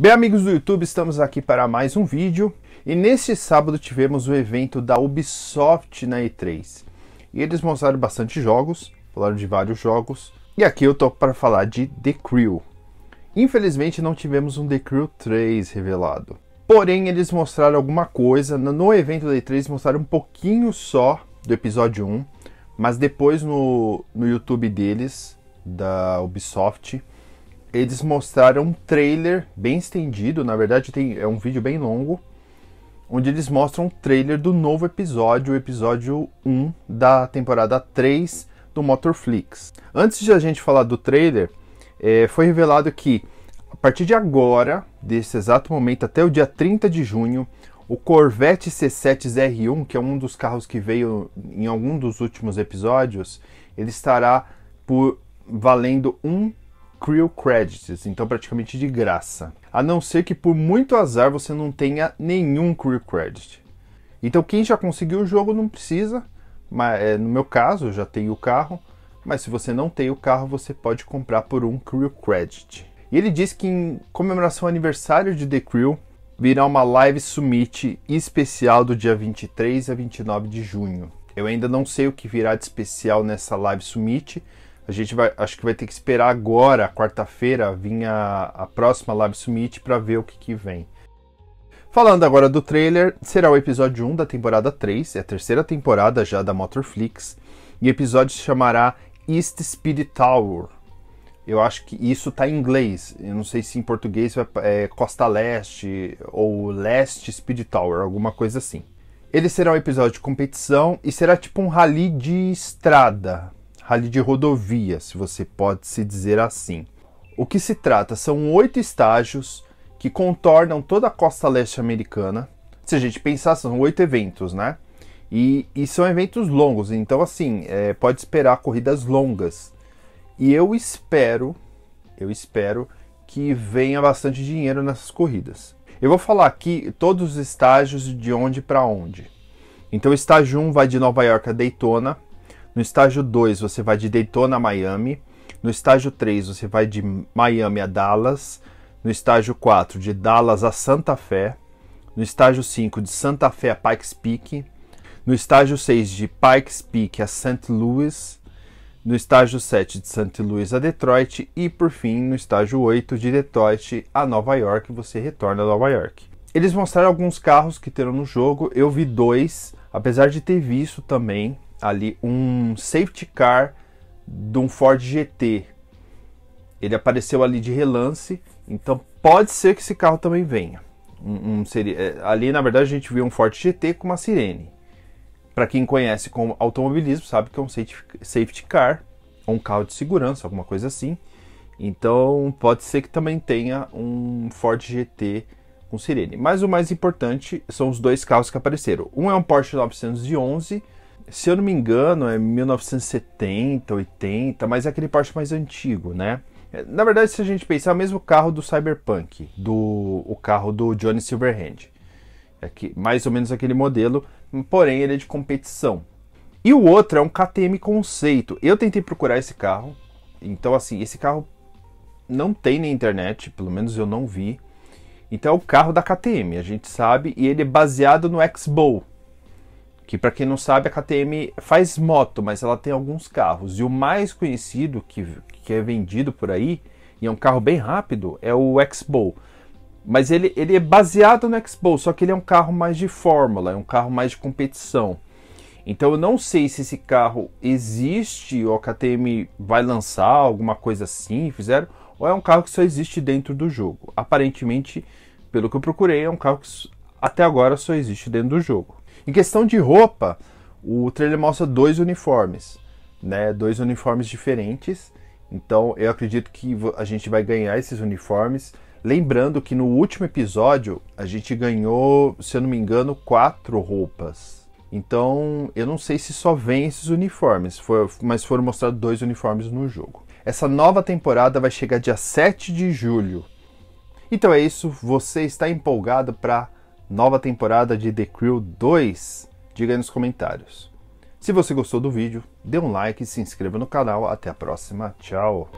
Bem, amigos do YouTube, estamos aqui para mais um vídeo e neste sábado tivemos o evento da Ubisoft na E3. E eles mostraram bastante jogos, falaram de vários jogos, e aqui eu tô para falar de The Crew. Infelizmente não tivemos um The Crew 3 revelado. Porém, eles mostraram alguma coisa, no evento da E3 mostraram um pouquinho só do episódio 1, mas depois no, no YouTube deles, da Ubisoft, eles mostraram um trailer bem estendido, na verdade tem, é um vídeo bem longo, onde eles mostram um trailer do novo episódio, o episódio 1 da temporada 3 do Motorflix. Antes de a gente falar do trailer, é, foi revelado que a partir de agora, desse exato momento até o dia 30 de junho, o Corvette C7R1, que é um dos carros que veio em algum dos últimos episódios, ele estará por valendo um Crew Credits, então praticamente de graça. A não ser que por muito azar você não tenha nenhum Crew Credit. Então quem já conseguiu o jogo não precisa, mas é, no meu caso eu já tenho o carro, mas se você não tem o carro você pode comprar por um Crew Credit. E ele diz que em comemoração ao aniversário de The Crew virá uma live summit especial do dia 23 a 29 de junho. Eu ainda não sei o que virá de especial nessa live summit, a gente vai, acho que vai ter que esperar agora, quarta-feira, vir a, a próxima Lab Summit para ver o que, que vem. Falando agora do trailer, será o episódio 1 da temporada 3, é a terceira temporada já da Motorflix, e o episódio se chamará East Speed Tower. Eu acho que isso tá em inglês, eu não sei se em português é Costa Leste ou Leste Speed Tower, alguma coisa assim. Ele será um episódio de competição e será tipo um rally de estrada, rally de rodovia, se você pode se dizer assim. O que se trata são oito estágios que contornam toda a costa leste americana. Se a gente pensar, são oito eventos, né? E, e são eventos longos, então assim, é, pode esperar corridas longas. E eu espero, eu espero que venha bastante dinheiro nessas corridas. Eu vou falar aqui todos os estágios de onde para onde. Então, estágio 1 vai de Nova York a Daytona, no estágio 2, você vai de Daytona a Miami. No estágio 3, você vai de Miami a Dallas. No estágio 4, de Dallas a Santa Fé. No estágio 5, de Santa Fé a Pikes Peak. No estágio 6, de Pikes Peak a St. Louis. No estágio 7, de St. Louis a Detroit. E, por fim, no estágio 8, de Detroit a Nova York. Você retorna a Nova York. Eles mostraram alguns carros que terão no jogo. Eu vi dois, apesar de ter visto também ali um safety car de um Ford GT. Ele apareceu ali de relance, então pode ser que esse carro também venha. Um, um seria, é, ali na verdade a gente viu um Ford GT com uma sirene. Para quem conhece com automobilismo sabe que é um safety car, ou um carro de segurança, alguma coisa assim. Então pode ser que também tenha um Ford GT com sirene. Mas o mais importante são os dois carros que apareceram. Um é um Porsche 911 se eu não me engano, é 1970, 80, mas é aquele parte mais antigo, né? É, na verdade, se a gente pensar, é o mesmo carro do Cyberpunk, do o carro do Johnny Silverhand. É que, mais ou menos aquele modelo, porém ele é de competição. E o outro é um KTM Conceito. Eu tentei procurar esse carro, então assim, esse carro não tem na internet, pelo menos eu não vi. Então é o carro da KTM, a gente sabe, e ele é baseado no X-Bow, que para quem não sabe a KTM faz moto, mas ela tem alguns carros. E o mais conhecido que, que é vendido por aí, e é um carro bem rápido, é o X-Bow. Mas ele, ele é baseado no X-Bow, só que ele é um carro mais de fórmula, é um carro mais de competição. Então eu não sei se esse carro existe, ou a KTM vai lançar alguma coisa assim, fizeram, ou é um carro que só existe dentro do jogo. Aparentemente, pelo que eu procurei, é um carro que até agora só existe dentro do jogo. Em questão de roupa, o trailer mostra dois uniformes, né? Dois uniformes diferentes. Então eu acredito que a gente vai ganhar esses uniformes. Lembrando que no último episódio a gente ganhou, se eu não me engano, quatro roupas. Então eu não sei se só vem esses uniformes, mas foram mostrados dois uniformes no jogo. Essa nova temporada vai chegar dia 7 de julho. Então é isso, você está empolgado para nova temporada de The Crew 2? Diga aí nos comentários. Se você gostou do vídeo, dê um like e se inscreva no canal. Até a próxima. Tchau!